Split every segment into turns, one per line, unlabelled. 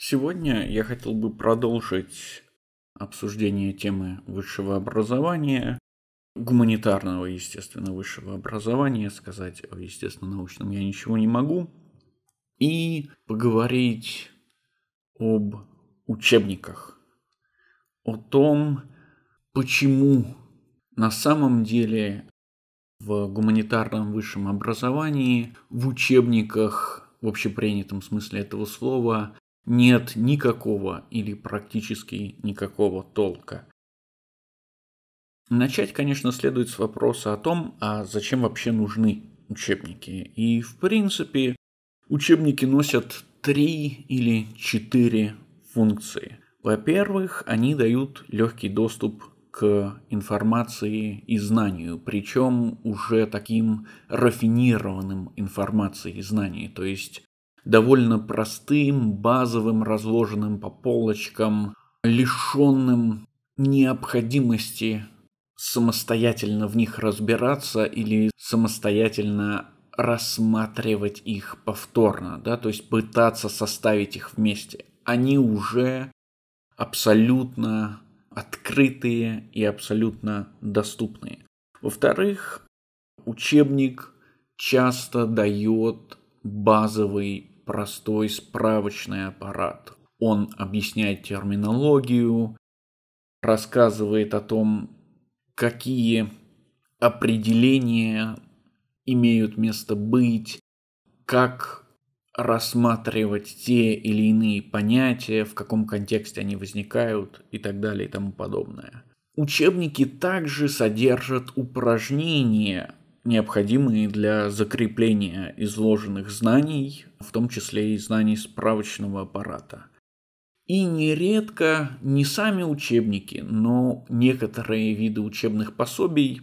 Сегодня я хотел бы продолжить обсуждение темы высшего образования, гуманитарного, естественно, высшего образования. Сказать о естественно-научном я ничего не могу. И поговорить об учебниках, о том, почему на самом деле в гуманитарном высшем образовании, в учебниках в общепринятом смысле этого слова нет никакого или практически никакого толка. Начать, конечно, следует с вопроса о том, а зачем вообще нужны учебники. И, в принципе, учебники носят три или четыре функции. Во-первых, они дают легкий доступ к информации и знанию, причем уже таким рафинированным информацией и знаний. То есть довольно простым, базовым, разложенным по полочкам, лишенным необходимости самостоятельно в них разбираться или самостоятельно рассматривать их повторно, да, то есть пытаться составить их вместе. Они уже абсолютно открытые и абсолютно доступные. Во-вторых, учебник часто дает базовый простой справочный аппарат. Он объясняет терминологию, рассказывает о том, какие определения имеют место быть, как рассматривать те или иные понятия, в каком контексте они возникают и так далее и тому подобное. Учебники также содержат упражнения необходимые для закрепления изложенных знаний, в том числе и знаний справочного аппарата. И нередко не сами учебники, но некоторые виды учебных пособий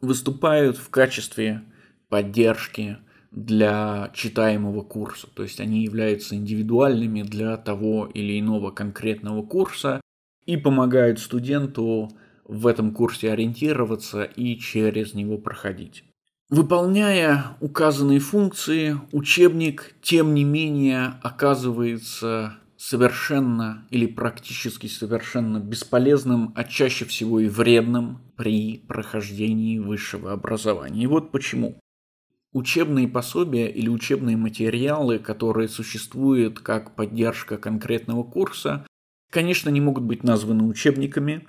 выступают в качестве поддержки для читаемого курса. То есть они являются индивидуальными для того или иного конкретного курса и помогают студенту в этом курсе ориентироваться и через него проходить. Выполняя указанные функции, учебник, тем не менее, оказывается совершенно или практически совершенно бесполезным, а чаще всего и вредным при прохождении высшего образования. И вот почему. Учебные пособия или учебные материалы, которые существуют как поддержка конкретного курса, конечно, не могут быть названы учебниками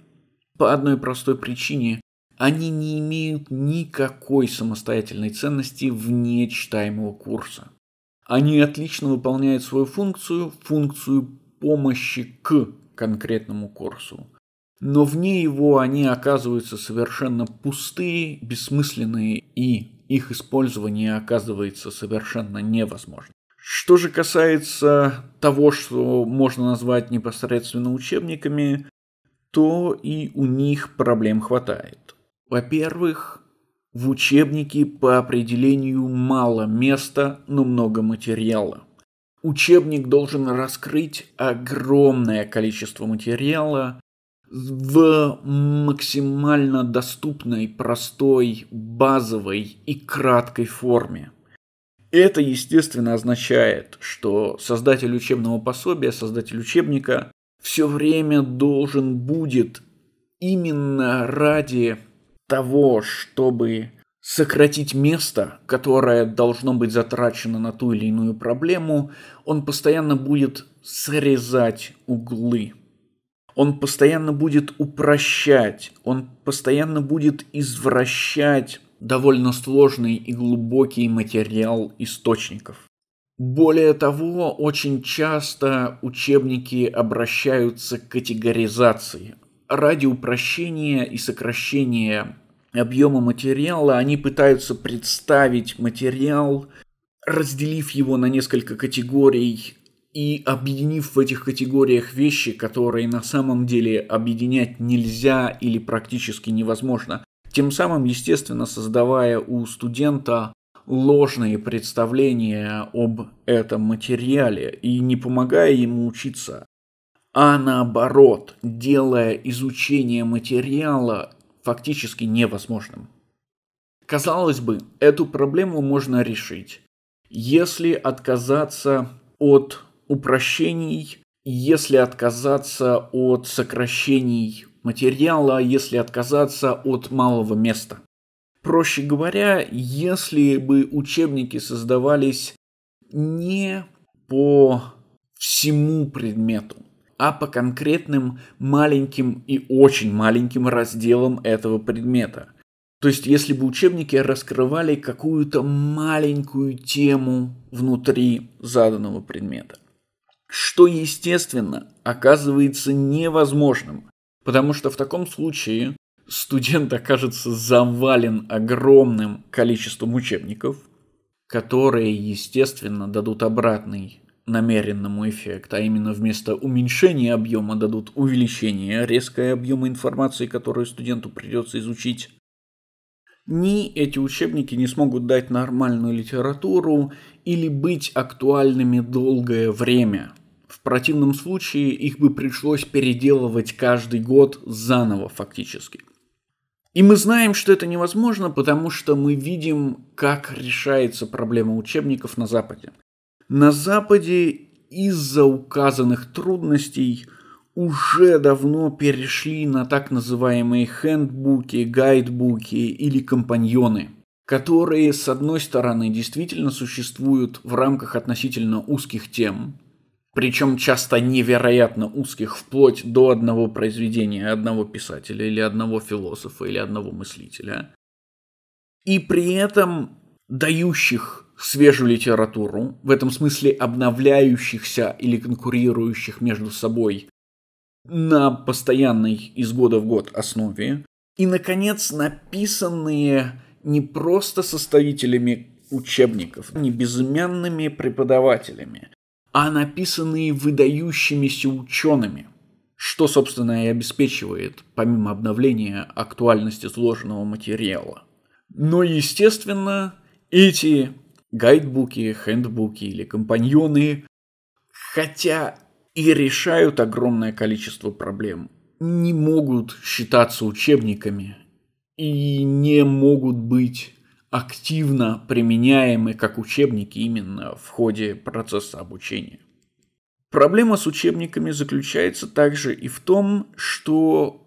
по одной простой причине. Они не имеют никакой самостоятельной ценности вне читаемого курса. Они отлично выполняют свою функцию, функцию помощи к конкретному курсу. Но вне его они оказываются совершенно пустые, бессмысленные, и их использование оказывается совершенно невозможно. Что же касается того, что можно назвать непосредственно учебниками, то и у них проблем хватает. Во-первых, в учебнике по определению мало места, но много материала. Учебник должен раскрыть огромное количество материала в максимально доступной, простой, базовой и краткой форме. Это, естественно, означает, что создатель учебного пособия, создатель учебника все время должен будет именно ради того, чтобы сократить место, которое должно быть затрачено на ту или иную проблему, он постоянно будет срезать углы. Он постоянно будет упрощать, он постоянно будет извращать довольно сложный и глубокий материал источников. Более того, очень часто учебники обращаются к категоризации ради упрощения и сокращения объема материала они пытаются представить материал, разделив его на несколько категорий и объединив в этих категориях вещи, которые на самом деле объединять нельзя или практически невозможно, тем самым, естественно, создавая у студента ложные представления об этом материале и не помогая ему учиться а наоборот, делая изучение материала фактически невозможным. Казалось бы, эту проблему можно решить, если отказаться от упрощений, если отказаться от сокращений материала, если отказаться от малого места. Проще говоря, если бы учебники создавались не по всему предмету, а по конкретным маленьким и очень маленьким разделам этого предмета. То есть, если бы учебники раскрывали какую-то маленькую тему внутри заданного предмета. Что, естественно, оказывается невозможным, потому что в таком случае студент окажется завален огромным количеством учебников, которые, естественно, дадут обратный намеренному эффект, а именно вместо уменьшения объема дадут увеличение резкое объема информации, которую студенту придется изучить. Ни эти учебники не смогут дать нормальную литературу или быть актуальными долгое время. В противном случае их бы пришлось переделывать каждый год заново фактически. И мы знаем, что это невозможно, потому что мы видим, как решается проблема учебников на Западе. На Западе из-за указанных трудностей уже давно перешли на так называемые хендбуки, гайдбуки или компаньоны, которые, с одной стороны, действительно существуют в рамках относительно узких тем, причем часто невероятно узких, вплоть до одного произведения одного писателя или одного философа или одного мыслителя, и при этом дающих свежую литературу, в этом смысле обновляющихся или конкурирующих между собой на постоянной из года в год основе. И, наконец, написанные не просто составителями учебников, не безымянными преподавателями, а написанные выдающимися учеными, что, собственно, и обеспечивает, помимо обновления, актуальность изложенного материала. Но, естественно, эти гайдбуки, хендбуки или компаньоны, хотя и решают огромное количество проблем, не могут считаться учебниками и не могут быть активно применяемы как учебники именно в ходе процесса обучения. Проблема с учебниками заключается также и в том, что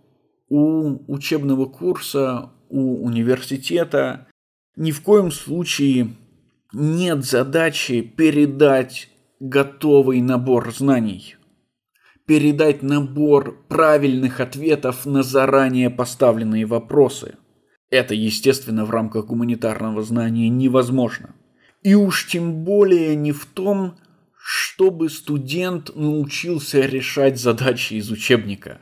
у учебного курса, у университета ни в коем случае нет задачи передать готовый набор знаний, передать набор правильных ответов на заранее поставленные вопросы. Это, естественно, в рамках гуманитарного знания невозможно. И уж тем более не в том, чтобы студент научился решать задачи из учебника.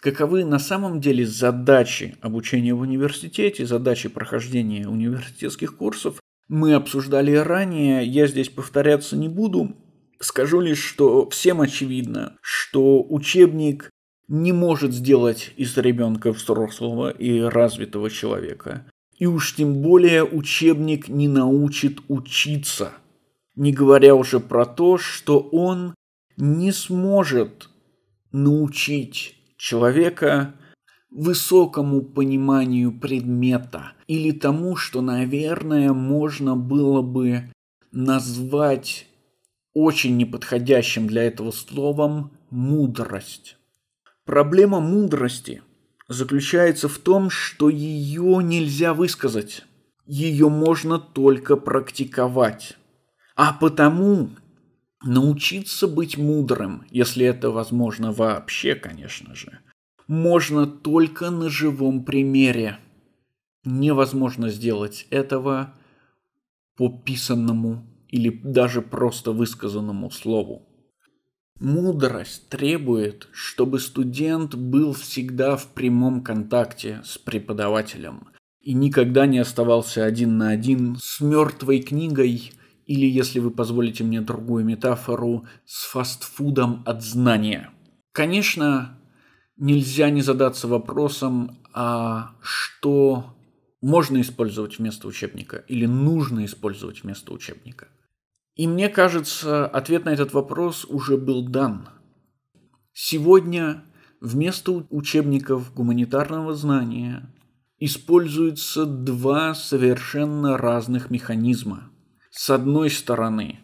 Каковы на самом деле задачи обучения в университете, задачи прохождения университетских курсов, мы обсуждали ранее, я здесь повторяться не буду. Скажу лишь, что всем очевидно, что учебник не может сделать из ребенка взрослого и развитого человека. И уж тем более учебник не научит учиться. Не говоря уже про то, что он не сможет научить человека высокому пониманию предмета – или тому, что, наверное, можно было бы назвать очень неподходящим для этого словом мудрость. Проблема мудрости заключается в том, что ее нельзя высказать. Ее можно только практиковать. А потому научиться быть мудрым, если это возможно вообще, конечно же, можно только на живом примере – невозможно сделать этого по писанному или даже просто высказанному слову. Мудрость требует, чтобы студент был всегда в прямом контакте с преподавателем и никогда не оставался один на один с мертвой книгой или, если вы позволите мне другую метафору, с фастфудом от знания. Конечно, нельзя не задаться вопросом, а что можно использовать вместо учебника или нужно использовать вместо учебника? И мне кажется, ответ на этот вопрос уже был дан. Сегодня вместо учебников гуманитарного знания используются два совершенно разных механизма. С одной стороны,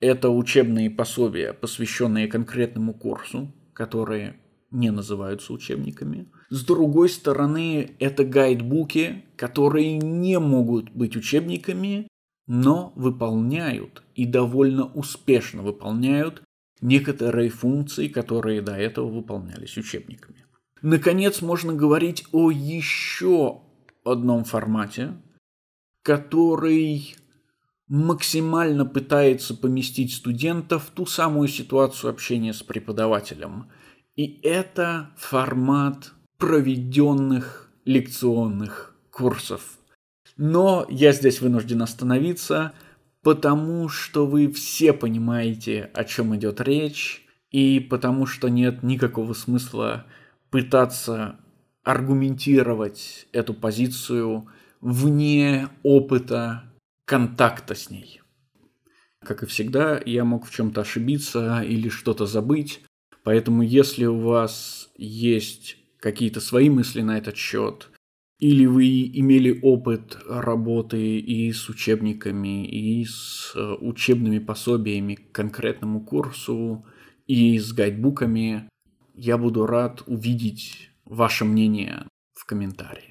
это учебные пособия, посвященные конкретному курсу, которые не называются учебниками – с другой стороны, это гайдбуки, которые не могут быть учебниками, но выполняют и довольно успешно выполняют некоторые функции, которые до этого выполнялись учебниками. Наконец, можно говорить о еще одном формате, который максимально пытается поместить студента в ту самую ситуацию общения с преподавателем. И это формат проведенных лекционных курсов. Но я здесь вынужден остановиться, потому что вы все понимаете, о чем идет речь, и потому что нет никакого смысла пытаться аргументировать эту позицию вне опыта контакта с ней. Как и всегда, я мог в чем-то ошибиться или что-то забыть, поэтому если у вас есть какие-то свои мысли на этот счет? Или вы имели опыт работы и с учебниками, и с э, учебными пособиями к конкретному курсу, и с гайдбуками? Я буду рад увидеть ваше мнение в комментарии.